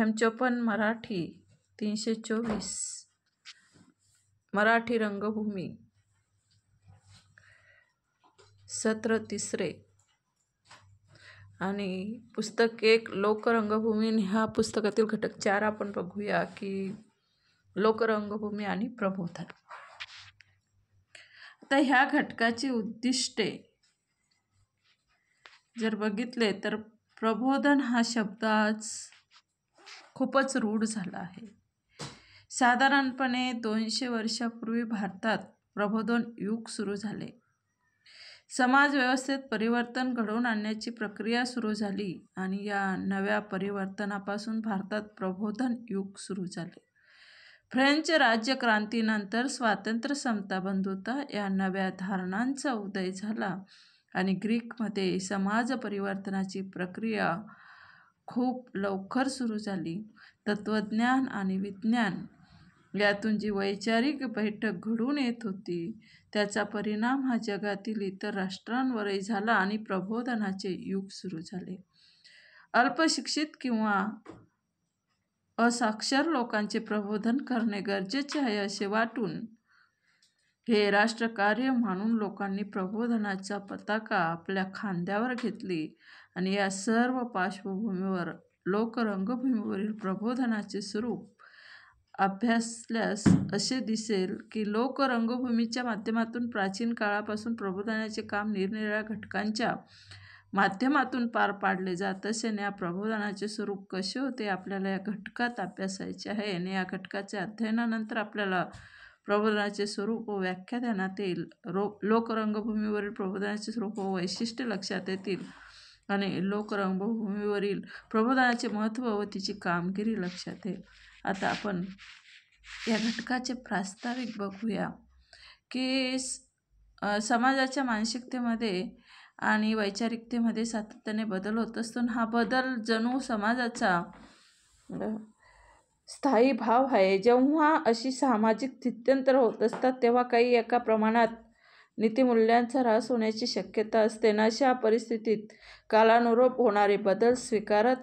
M चोपन मराठी तीनशे चोवीस मराठी रंगभूमी सत्र तिसरे आणि पुस्तक एक लोकरंगभूमी ह्या पुस्तकातील घटक चार आपण बघूया की लोकरंगभूमी आणि प्रबोधन आता ह्या घटकाची उद्दिष्टे जर बघितले तर प्रबोधन हा शब्द आज खूपच रूढ झाला आहे साधारणपणे दोनशे वर्षापूर्वी भारतात प्रबोधन युग सुरू झाले समाज व्यवस्थेत परिवर्तन घडवून आणण्याची प्रक्रिया सुरू झाली आणि या नव्या परिवर्तनापासून भारतात प्रबोधन युग सुरू झाले फ्रेंच राज्यक्रांतीनंतर स्वातंत्र्य समता बंधुता या नव्या धारणांचा उदय झाला आणि ग्रीकमध्ये समाज परिवर्तनाची प्रक्रिया खूप लवकर सुरू झाली तत्त्वज्ञान आणि विज्ञान यातून जी वैचारिक बैठक घडून येत होती त्याचा परिणाम हा जगातील इतर राष्ट्रांवरही झाला आणि प्रबोधनाचे युग सुरू झाले अल्पशिक्षित किंवा असाक्षर लोकांचे प्रबोधन करणे गरजेचे आहे असे वाटून हे राष्ट्रकार्य म्हणून लोकांनी प्रबोधनाचा पताका आपल्या खांद्यावर घेतली आणि या सर्व पार्श्वभूमीवर लोकरंगभूमीवरील प्रबोधनाचे स्वरूप अभ्यासल्यास असे दिसेल की लोकरंगभूमीच्या माध्यमातून प्राचीन काळापासून प्रबोधनाचे काम निरनिराळ्या घटकांच्या माध्यमातून पार पाडले जात आणि या प्रबोधनाचे स्वरूप कसे होते आपल्याला या घटकात अभ्यासायचे आहे आणि या घटकाच्या अध्ययनानंतर आपल्याला प्रबोधनाचे स्वरूप व व्याख्या देण्यात येईल रो लोकरंगभूमीवरील प्रबोधनाचे स्वरूप व वैशिष्ट्य लक्षात येतील आणि लोक रंगभूमीवरील प्रबोधनाचे महत्त्व व तिची कामगिरी लक्षात येईल आता आपण या घटकाचे प्रास्ताविक बघूया की समाजाच्या मानसिकतेमध्ये आणि वैचारिकतेमध्ये सातत्याने बदल होत असतो हा बदल जणू समाजाचा स्थायी भाव आहे जेव्हा अशी सामाजिक स्थित्यंतर होत असतात तेव्हा काही एका प्रमाणात नीतिमूल्यांचा ऱ्हास होण्याची शक्यता असते ना अशा परिस्थितीत कालानुरूप होणारे बदल स्वीकारत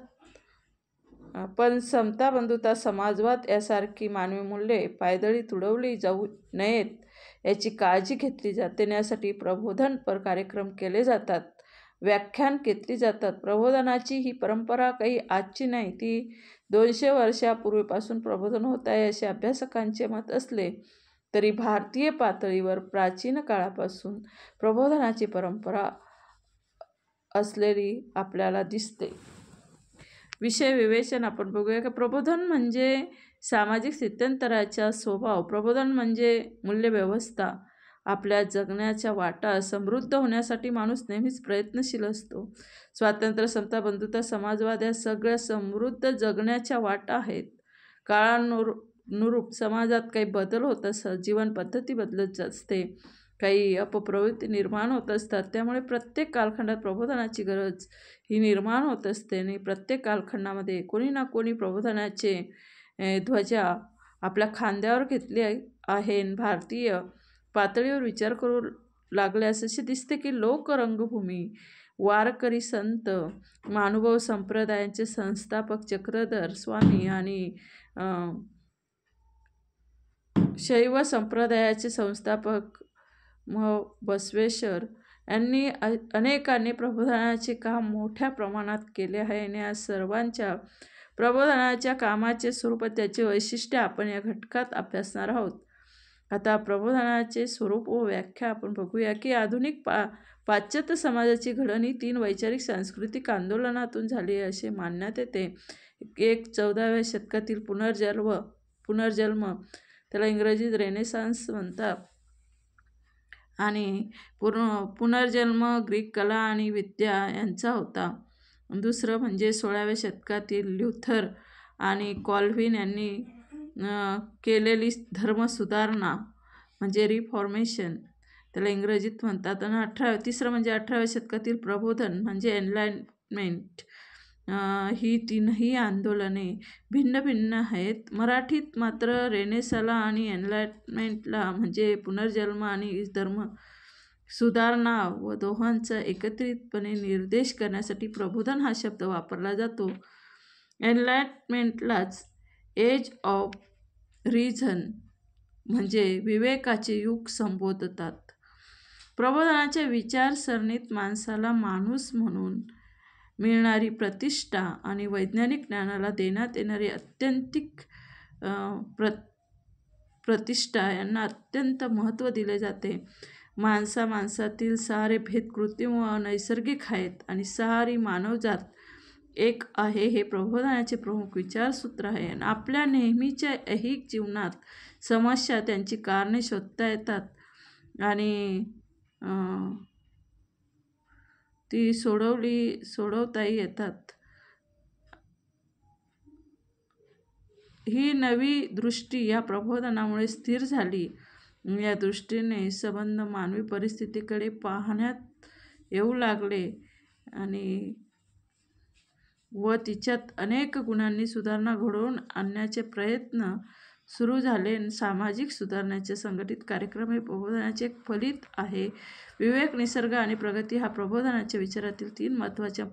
पण समता बंधुता समाजवाद यासारखी मानवी मूल्ये पायदळी तुडवली जाऊ नयेत याची काळजी घेतली जाते यासाठी यासाठी प्रबोधनपर कार्यक्रम केले जातात व्याख्यान घेतली जातात प्रबोधनाची ही परंपरा काही आजची नाही ती दोनशे वर्षापूर्वीपासून प्रबोधन होत आहे असे अभ्यासकांचे मत असले तरी भारतीय पातळीवर प्राचीन काळापासून प्रबोधनाची परंपरा असलेली आपल्याला दिसते विषय विवेचन आपण बघूया की प्रबोधन म्हणजे सामाजिक स्थित्यंतराचा स्वभाव प्रबोधन म्हणजे मूल्यव्यवस्था आपल्या जगण्याच्या वाटा समृद्ध होण्यासाठी माणूस नेहमीच प्रयत्नशील असतो स्वातंत्र्य समता बंधुता समाजवाद या सगळ्या समृद्ध जगण्याच्या वाटा आहेत काळानुरू अनुरूप समाजात काही बदल होत असतात जीवनपद्धती बदलत असते काही अपप्रवृत्ती निर्माण होत असतात त्यामुळे प्रत्येक कालखंडात प्रबोधनाची गरज ही निर्माण होत असते आणि प्रत्येक कालखंडामध्ये कोणी ना कोणी प्रबोधनाचे ध्वजा आपल्या खांद्यावर घेतली आहे भारतीय पातळीवर विचार करू लागल्यास असे दिसते की लोक रंगभूमी वारकरी संत महानुभव संप्रदायांचे संस्थापक चक्रधर स्वामी आणि शैव संप्रदायाचे संस्थापक म बसवेश्वर यांनी अनेकांनी प्रबोधनाचे काम मोठ्या प्रमाणात केले आहे आणि या सर्वांच्या प्रबोधनाच्या कामाचे स्वरूप त्याचे वैशिष्ट्य आपण या घटकात अभ्यासणार आहोत आता प्रबोधनाचे स्वरूप व व्याख्या आपण बघूया की आधुनिक पा पाश्चात्य समाजाची घडणी तीन वैचारिक सांस्कृतिक आंदोलनातून झाली असे मानण्यात येते एक चौदाव्या शतकातील पुनर्जन्म पुनर्जन्म त्याला इंग्रजीत रेनेसान्स म्हणतात आणि पूर्ण पुनर्जन्म ग्रीक कला आणि विद्या यांचा होता दुसरं म्हणजे सोळाव्या शतकातील ल्युथर आणि कॉल्व्हिन यांनी केलेली धर्मसुधारणा म्हणजे रिफॉर्मेशन त्याला इंग्रजीत म्हणतात आणि अठराव्या तिसरं म्हणजे अठराव्या शतकातील प्रबोधन म्हणजे एनलाइनमेंट ही तीनही आंदोलने भिन्न भिन्न आहेत मराठीत मात्र रेनेसाला आणि एनलाइटमेंटला म्हणजे पुनर्जन्म आणि धर्म सुधारणा व दोहांचा एकत्रितपणे निर्देश करण्यासाठी प्रबोधन हा शब्द वापरला जातो एनलाइटमेंटलाच एज ऑफ रिझन म्हणजे विवेकाचे युग संबोधतात प्रबोधनाच्या विचारसरणीत माणसाला माणूस म्हणून मिळणारी प्रतिष्ठा आणि वैज्ञानिक ज्ञानाला देण्यात येणारी अत्यंतिक प्र प्रतिष्ठा यांना अत्यंत महत्त्व दिले जाते माणसा माणसातील सारे भेद कृत्रिम व नैसर्गिक आहेत आणि सारी मानवजात एक आहे हे प्रबोधनाचे प्रमुख विचारसूत्र आहे आणि आपल्या नेहमीच्या ऐहिक जीवनात समस्या त्यांची कारणे शोधता येतात आणि ती सोडवली सोडवताही येतात ही नवी दृष्टी या प्रबोधनामुळे स्थिर झाली या दृष्टीने संबंध मानवी परिस्थितीकडे पाहण्यात येऊ लागले आणि व तिच्यात अनेक गुणांनी सुधारणा घडवून आणण्याचे प्रयत्न सुरू झाले सामाजिक सुधारण्याचे संघटित कार्यक्रम हे प्रबोधनाचे एक फलित आहे विवेक निसर्ग आणि प्रगती हा प्रबोधनाच्या विचारातील तीन महत्त्वाच्या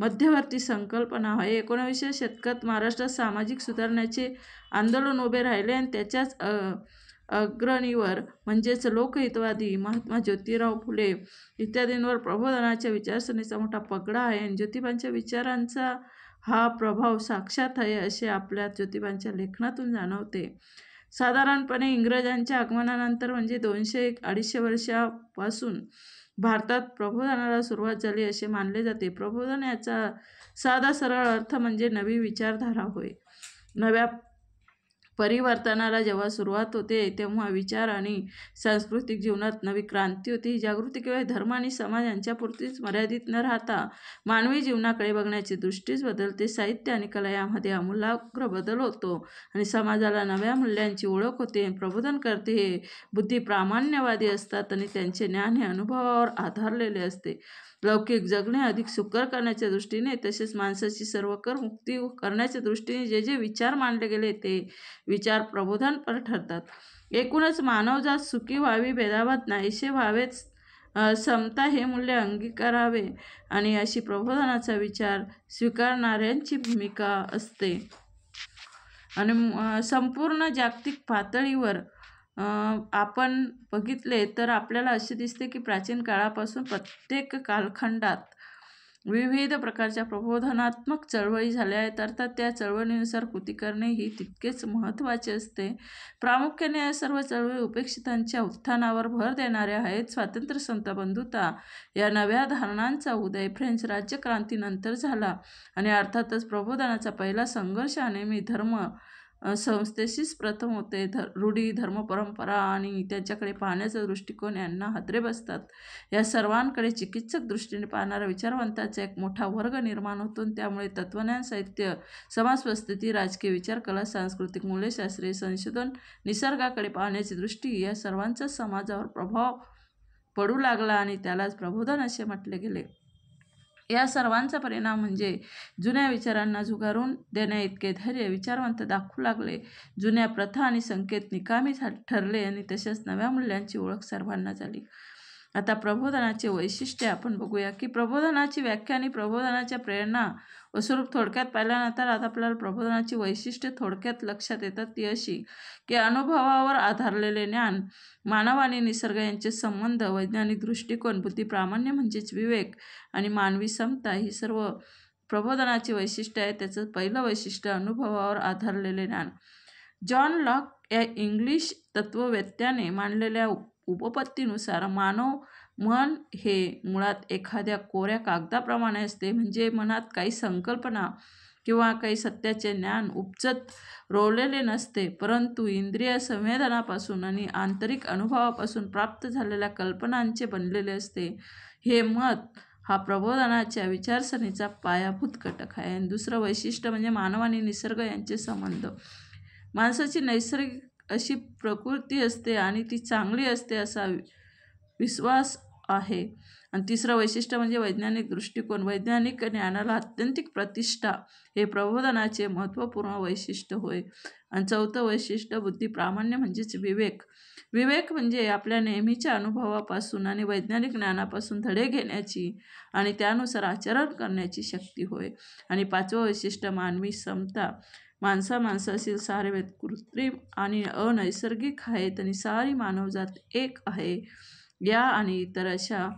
मध्यवर्ती संकल्पना आहे एकोणावीसशे शतकात महाराष्ट्रात सामाजिक सुधारण्याचे आंदोलन उभे राहिले आणि त्याच्याच अग्रणीवर म्हणजेच लोकहितवादी महात्मा ज्योतिराव फुले इत्यादींवर प्रबोधनाच्या विचारसरणीचा मोठा पगडा आहे आणि ज्योतिबांच्या विचारांचा हा प्रभाव साक्षात आहे असे आपल्या ज्योतिबांच्या लेखनातून जाणवते साधारणपणे इंग्रजांच्या आगमनानंतर म्हणजे दोनशे एक अडीचशे वर्षापासून भारतात प्रबोधनाला सुरुवात झाली असे मानले जाते प्रबोधन याचा साधा सरळ अर्थ म्हणजे नवी विचारधारा होय नव्या परिवर्तनाला जेव्हा सुरुवात होते तेव्हा विचार आणि सांस्कृतिक जीवनात नवी क्रांती होती जागृती केवळ धर्म आणि समाज यांच्यापुरतीच मर्यादित न राहता मानवी जीवनाकडे बघण्याची दृष्टीच बदलते साहित्य आणि कला यामध्ये अमूलाग्र बदल होतो आणि समाजाला नव्या मूल्यांची ओळख होते प्रबोधन करते हे बुद्धी प्रामाण्यवादी असतात आणि त्यांचे ज्ञान हे अनुभवावर आधारलेले असते लौकिक जगणे अधिक सुकर करण्याच्या दृष्टीने तसेच माणसाची सर्व कर मुक्ती करण्याच्या दृष्टीने जे जे विचार मांडले गेले ते विचार प्रबोधनपर ठरतात एकूणच मानवजात सुखी व्हावी भेदाभात नाहीसे व्हावेच समता हे मूल्य अंगीकारावे आणि अशी प्रबोधनाचा विचार स्वीकारणाऱ्यांची भूमिका असते आणि संपूर्ण जागतिक पातळीवर आपण बघितले तर आपल्याला असे दिसते की प्राचीन काळापासून प्रत्येक कालखंडात विविध प्रकारच्या प्रबोधनात्मक चळवळी झाल्या आहेत अर्थात त्या चळवळीनुसार कृती करणे ही तितकेच महत्त्वाचे असते प्रामुख्याने या सर्व चळवळी उपेक्षितांच्या उत्थानावर भर देणाऱ्या आहेत स्वातंत्र्य संत बंधुता या नव्या धारणांचा उदय फ्रेंच राज्यक्रांतीनंतर झाला आणि अर्थातच प्रबोधनाचा पहिला संघर्ष आणि मी धर्म संस्थेशीच प्रथम होते धर रूढी धर्मपरंपरा आणि त्यांच्याकडे पाहण्याचा दृष्टिकोन यांना हादरे बसतात या सर्वांकडे चिकित्सक दृष्टीने पाहणारा विचारवंताचा एक मोठा वर्ग निर्माण होतो त्यामुळे तत्वज्ञान साहित्य समाजप्रस्थिती राजकीय विचार कला सांस्कृतिक मूल्यशास्त्रीय संशोधन निसर्गाकडे पाहण्याची दृष्टी या सर्वांचा समाजावर प्रभाव पडू लागला आणि त्यालाच प्रबोधन असे म्हटले गेले या सर्वांचा परिणाम म्हणजे जुन्या विचारांना झुगारून देण्याइतके धैर्य विचारवंत दाखवू लागले जुन्या प्रथा आणि संकेत निकामी ठरले आणि तसेच नव्या मूल्यांची ओळख सर्वांना झाली आता प्रबोधनाचे वैशिष्ट्य आपण बघूया की प्रबोधनाची व्याख्या आणि प्रबोधनाच्या प्रेरणा स्वरूप थोडक्यात पाहिल्यानंतर आता आपल्याला प्रबोधनाची वैशिष्ट्ये थोडक्यात लक्षात येतात ती अशी की अनुभवावर आधारलेले ज्ञान मानव आणि निसर्ग यांचे संबंध वैज्ञानिक दृष्टिकोन प्रामाण्य म्हणजेच विवेक आणि मानवी समता ही सर्व प्रबोधनाची वैशिष्ट्य आहे त्याचं पहिलं वैशिष्ट्य अनुभवावर आधारलेले ज्ञान जॉन लॉक या इंग्लिश तत्ववेत्याने मांडलेल्या उपपत्तीनुसार मानव मन हे मुळात एखाद्या कोऱ्या कागदाप्रमाणे असते म्हणजे मनात काही संकल्पना किंवा काही सत्याचे ज्ञान उपजत रोवलेले नसते परंतु इंद्रिय संवेदनापासून आणि आंतरिक अनुभवापासून प्राप्त झालेल्या कल्पनांचे बनलेले असते हे मत हा प्रबोधनाच्या विचारसरणीचा पायाभूत घटक आहे आणि दुसरं वैशिष्ट्य म्हणजे मानव आणि निसर्ग यांचे संबंध माणसाची नैसर्गिक अशी प्रकृती असते आणि ती चांगली असते असा विश्वास आहे आणि तिसरं वैशिष्ट्य म्हणजे वैज्ञानिक दृष्टिकोन वैज्ञानिक ज्ञानाला अत्यंतिक प्रतिष्ठा हे प्रबोधनाचे महत्त्वपूर्ण वैशिष्ट्य होय आणि चौथं वैशिष्ट्य बुद्धी प्रामाण्य म्हणजेच विवेक विवेक म्हणजे आपल्या नेहमीच्या अनुभवापासून आणि वैज्ञानिक ज्ञानापासून धडे घेण्याची आणि त्यानुसार आचरण करण्याची शक्ती होय आणि पाचवं वैशिष्ट्य मानवी समता माणसा माणसाशी सारे कृत्रिम आणि अनैसर्गिक आहेत आणि सारी मानवजात एक आहे या आणि इतर अशा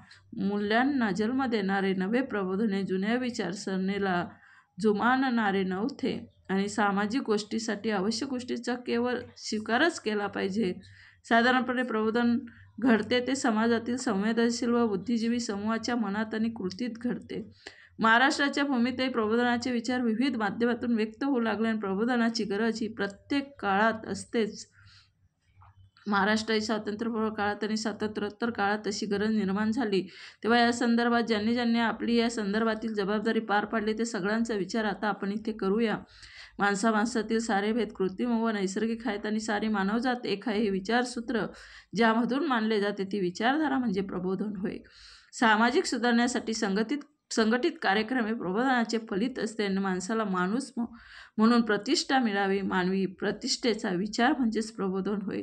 मूल्यांना जन्म देणारे नवे प्रबोधने जुन्या विचारसरणीला जुमानणारे नव्हते आणि सामाजिक गोष्टीसाठी आवश्यक गोष्टीचा केवळ स्वीकारच केला पाहिजे साधारणपणे प्रबोधन घडते ते समाजातील संवेदनशील व बुद्धिजीवी समूहाच्या मनात आणि कृतीत घडते महाराष्ट्राच्या भूमीतही प्रबोधनाचे विचार विविध माध्यमातून व्यक्त होऊ लागले आणि प्रबोधनाची गरज ही प्रत्येक काळात असतेच महाराष्ट्राची स्वातंत्र्यपूर्व काळात आणि स्वातंत्र्योत्तर काळात तशी गरज निर्माण झाली तेव्हा या संदर्भात ज्यांनी ज्यांनी आपली या संदर्भातील जबाबदारी पार पाडली ते सगळ्यांचा विचार आता आपण इथे करूया माणसा माणसातील सारे भेद कृत्रिम व नैसर्गिक आहेत आणि सारे मानवजात एक आहे हे विचारसूत्र ज्यामधून मानले जाते ती विचारधारा म्हणजे प्रबोधन होय सामाजिक सुधारण्यासाठी संघटित संघटित कार्यक्रम हे प्रबोधनाचे फलित असते आणि माणसाला माणूस म्हणून प्रतिष्ठा मिळावी मानवी प्रतिष्ठेचा विचार म्हणजेच प्रबोधन होय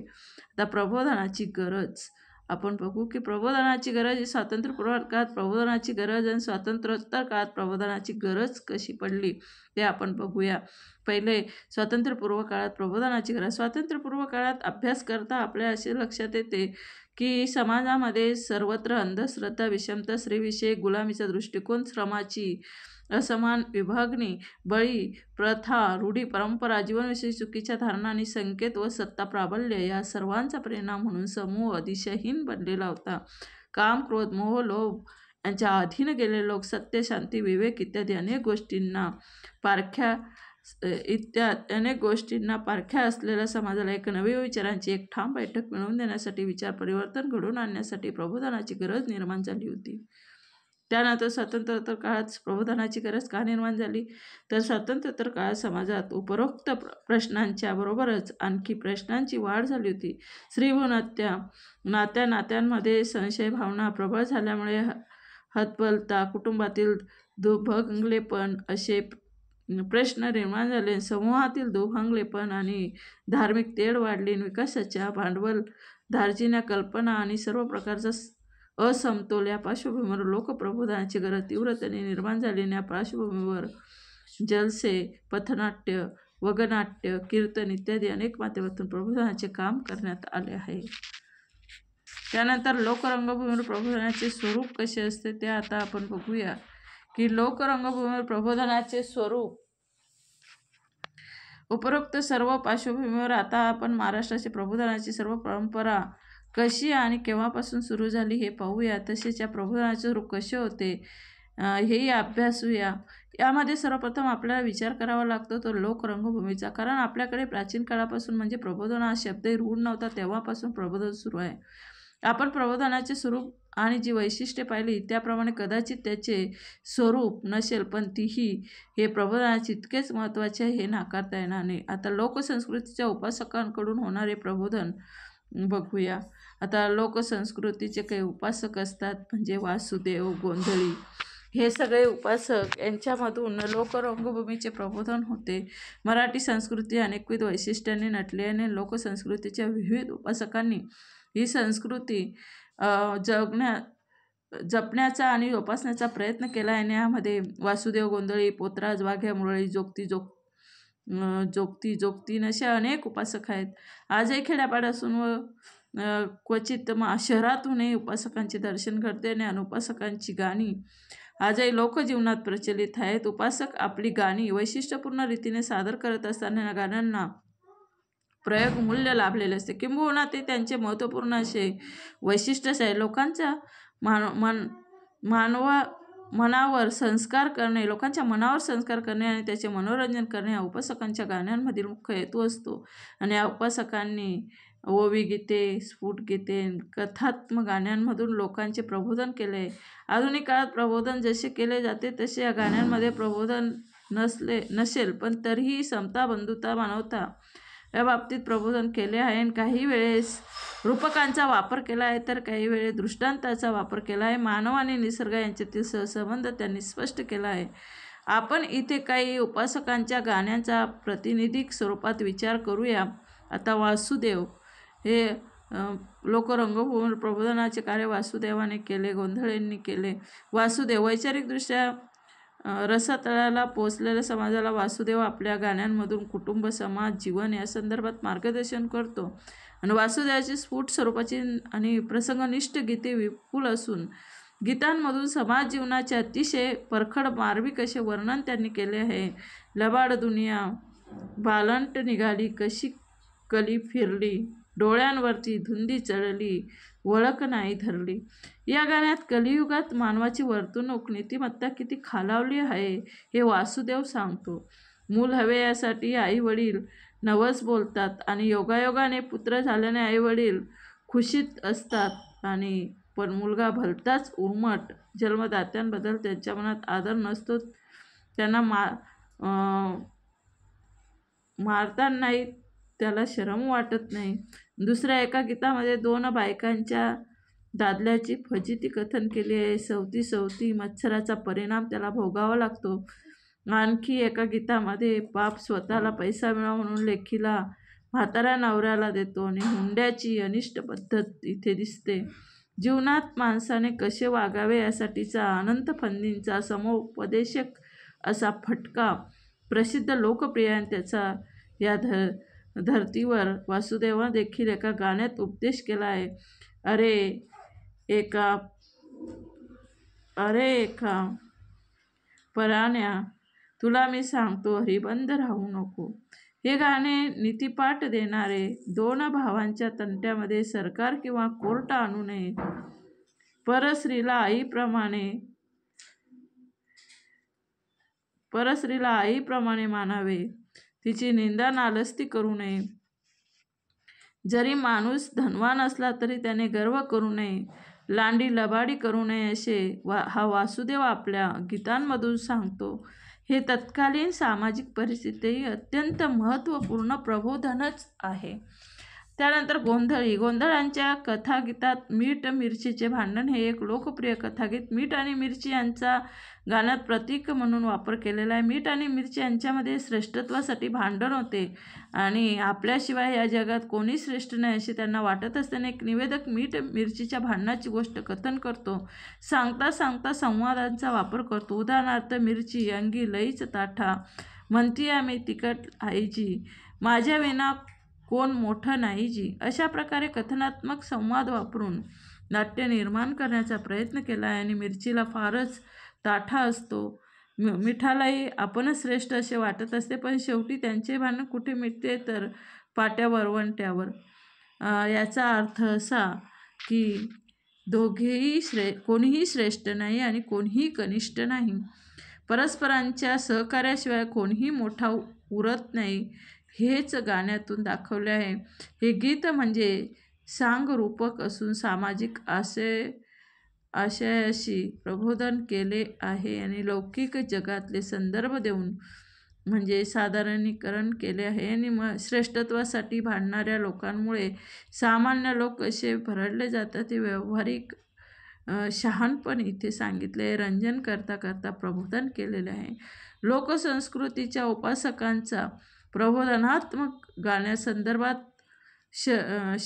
आता प्रबोधनाची गरज आपण बघू की प्रबोधनाची गरज ही स्वातंत्र्य काळात प्रबोधनाची गरज आणि स्वातंत्र्योत्तर काळात प्रबोधनाची गरज कशी पडली ते आपण बघूया पहिले स्वातंत्र्यपूर्व काळात प्रबोधनाची गरज स्वातंत्र्यपूर्व काळात अभ्यास करता आपल्या असे लक्षात येते की समाजामध्ये सर्वत्र अंधश्रद्धा विषमता स्त्रीविषयी गुलामीचा दृष्टिकोन श्रमाची असमान विभागणी बळी प्रथा रूढी परंपरा जीवनविषयी चुकीच्या धारणा आणि संकेत व सत्ता प्राबल्य या सर्वांचा परिणाम म्हणून समूह अदिशहीन बनलेला होता काम क्रोध मोह लोभ यांच्या अधीन गेले लोक सत्य शांती विवेक इत्यादी अनेक गोष्टींना पारख्या इत्या अनेक गोष्टींना पारख्या असलेल्या समाजाला एक नवी विचारांची एक ठाम बैठक मिळवून देण्यासाठी विचार परिवर्तन घडवून आणण्यासाठी प्रबोधनाची गरज निर्माण झाली होती त्यानंतर स्वातंत्र्योत्तर काळात प्रबोधनाची गरज का निर्माण झाली तर स्वातंत्र्योत्तर काळात समाजात उपरोक्त प्र प्रश्नांच्या बरोबरच आणखी प्रश्नांची वाढ झाली होती स्त्री नात्या नात्यांमध्ये संशय भावना प्रबळ झाल्यामुळे ह हतबलता कुटुंबातील दुभंगलेपण असे प्रश्न निर्माण झाले समूहातील दुभंगलेपण आणि धार्मिक तेढ वाढली विकासाच्या भांडवल धार्जिन्या कल्पना आणि सर्व प्रकारचा असमतोल या पार्श्वभूमीवर लोकप्रबोधनाची गरज तीव्रतेने निर्माण झालेल्या पार्श्वभूमीवर जलसे पथनाट्य वगनाट्य कीर्तन इत्यादी अनेक माध्यमातून प्रबोधनाचे काम करण्यात आले आहे त्यानंतर लोकरंगभूमीवर प्रबोधनाचे स्वरूप कसे असते ते आता आपण बघूया की लोकरंगभूमीवर प्रबोधनाचे स्वरूप उपरोक्त सर्व पार्श्वभूमीवर आता आपण महाराष्ट्राची प्रबोधनाची सर्व परंपरा कशी आणि केव्हापासून सुरू झाली हे पाहूया तसेच या प्रबोधनाचे रूप कसे होते हेही अभ्यासूया यामध्ये सर्वप्रथम आपल्याला विचार करावा लागतो तो लोकरंगभूमीचा कारण आपल्याकडे प्राचीन काळापासून म्हणजे प्रबोधन हा शब्दही रूढ नव्हता तेव्हापासून प्रबोधन सुरू आहे आपण प्रबोधनाचे स्वरूप आणि जी वैशिष्ट्ये पाहिली त्याप्रमाणे कदाचित त्याचे स्वरूप नसेल पण तीही हे प्रबोधनाचे इतकेच महत्त्वाचे हे नाकारता येणार नाही आता लोकसंस्कृतीच्या उपासकांकडून होणारे प्रबोधन बघूया आता लोकसंस्कृतीचे काही उपासक असतात म्हणजे वासुदेव गोंधळी हे सगळे उपासक यांच्यामधून लोकरंगभूमीचे प्रबोधन होते मराठी संस्कृती अनेकविध वैशिष्ट्यांनी नटल्याने लोकसंस्कृतीच्या विविध उपासकांनी ही संस्कृती जगण्या जपण्याचा आणि जोपासण्याचा प्रयत्न केला आहे यामध्ये वासुदेव गोंधळी पोतराज वाघ्या मुरळी जोगती जोग जोगती जोगतीन असे अनेक उपासक आहेत आजही असून व क्वचित मा शहरातूनही उपासकांचे दर्शन करते आणि उपासकांची गाणी आजही लोकजीवनात प्रचलित आहेत उपासक आपली गाणी वैशिष्ट्यपूर्ण रीतीने सादर करत असताना गाण्यांना प्रयोग मूल्य लाभलेले असते किंबहुना ते त्यांचे महत्त्वपूर्ण असे वैशिष्ट्यच आहे लोकांच्या मान मानवा मनावर संस्कार करणे लोकांच्या मनावर संस्कार करणे आणि त्याचे मनोरंजन करणे हा उपासकांच्या गाण्यांमधील मुख्य हेतू असतो आणि या उपासकांनी ओवी गीते स्फुट गीते कथात्मक गाण्यांमधून लोकांचे प्रबोधन केले आहे आधुनिक काळात प्रबोधन जसे केले जाते तसे या गाण्यांमध्ये प्रबोधन नसले नसेल पण तरीही समता बंधुता मानवता या बाबतीत प्रबोधन केले आहे आणि काही वेळेस रूपकांचा वापर केला आहे तर काही वेळेस दृष्टांताचा वापर केला आहे मानव आणि निसर्ग यांच्यातील सहसंबंध त्यांनी स्पष्ट केला आहे आपण इथे काही उपासकांच्या गाण्यांचा प्रतिनिधिक स्वरूपात विचार करूया आता वासुदेव हे लोकरंग प्रबोधनाचे कार्य वासुदेवाने केले गोंधळेंनी केले वासुदेव वैचारिकदृष्ट्या रसातळाला पोचलेल्या समाजाला वासुदेव आपल्या गाण्यांमधून कुटुंब समाज जीवन या संदर्भात मार्गदर्शन करतो आणि वासुदेवाची स्फुट स्वरूपाची आणि प्रसंगनिष्ठ गीते विपुल असून गीतांमधून समाज जीवनाचे अतिशय परखड मार्मिक असे वर्णन त्यांनी केले आहे लबाड दुनिया बालंट निघाली कशी कली फिरली डोळ्यांवरती धुंदी चढली वळख नाही धरली या गाण्यात कलियुगात मानवाची वर्तणूक नीतिमत्ता किती खालावली आहे हे वासुदेव सांगतो मूल हवे यासाठी आईवडील नवस बोलतात आणि योगायोगाने पुत्र झाल्याने आईवडील खुशीत असतात आणि पण मुलगा भलताच उर्मट जन्मदात्यांबद्दल त्यांच्या मनात आदर नसतो त्यांना मा मारतानाही त्याला शरम वाटत नाही दुसऱ्या एका गीतामध्ये दोन बायकांच्या दादल्याची फजिती कथन केली आहे सवती सवती मच्छराचा परिणाम त्याला भोगावा लागतो आणखी एका गीतामध्ये बाप स्वतःला पैसा मिळा म्हणून लेखीला म्हाताऱ्या नवऱ्याला देतो आणि हुंड्याची अनिष्ट पद्धत इथे दिसते जीवनात माणसाने कसे वागावे यासाठीचा अनंत फंदींचा समोपदेशक असा फटका प्रसिद्ध लोकप्रिय त्याचा या ध धरतीवर वासुदेवाने देखील एका गाण्यात उपदेश केला आहे अरे एका अरे एका पराण्या तुला मी सांगतो हरिबंद राहू नको हे गाणे नीतिपाठ देणारे दोन भावांच्या तंट्यामध्ये सरकार किंवा कोर्ट आणू नये परश्रीला आईप्रमाणे परश्रीला आईप्रमाणे मानावे तिची निंदा नालस्ती करू नये जरी माणूस धनवान असला तरी त्याने गर्व करू नये लांडी लबाडी करू नये असे वा हा वासुदेव आपल्या गीतांमधून सांगतो हे तत्कालीन सामाजिक परिस्थितीही अत्यंत महत्त्वपूर्ण प्रबोधनच आहे त्यानंतर गोंधळी गोंधळांच्या कथागीतात मीठ मिरचीचे भांडण हे एक लोकप्रिय कथागीत मीठ आणि मिरची यांचा गाण्यात प्रतीक म्हणून वापर केलेला आहे मीठ आणि मिरची यांच्यामध्ये श्रेष्ठत्वासाठी भांडण होते आणि आपल्याशिवाय या जगात कोणी श्रेष्ठ नाही असे त्यांना वाटत असताना एक निवेदक मीठ मिरचीच्या भांडणाची गोष्ट कथन करतो सांगता सांगता संवादांचा वापर करतो उदाहरणार्थ मिरची अंगी लईच ताठा म्हणती आम्ही तिखट आईची माझ्या विना कोण मोठं नाही जी अशा प्रकारे कथनात्मक संवाद वापरून नाट्य निर्माण करण्याचा प्रयत्न केला आहे आणि मिरचीला फारच ताठा असतो मि मिठालाही आपणच श्रेष्ठ असे वाटत असते पण शेवटी त्यांचे भांडण कुठे मिटते तर पाट्या वरवंट्यावर याचा अर्थ असा की दोघेही श्रे कोणीही श्रेष्ठ नाही आणि कोणीही कनिष्ठ नाही परस्परांच्या सहकार्याशिवाय कोणीही मोठा उरत नाही हेच गाण्यातून दाखवले आहे हे गीत म्हणजे सांगरूपक असून सामाजिक आशय आशयाशी प्रबोधन केले आहे आणि लौकिक जगातले संदर्भ देऊन म्हणजे साधारणीकरण केले आहे आणि म श्रेष्ठत्वासाठी भांडणाऱ्या लोकांमुळे सामान्य लोक असे भरडले जातात ते व्यावहारिक शहाणपण इथे सांगितले रंजन करता करता प्रबोधन केलेले आहे लोकसंस्कृतीच्या उपासकांचा प्रबोधनात्मक गाण्यासंदर्भात श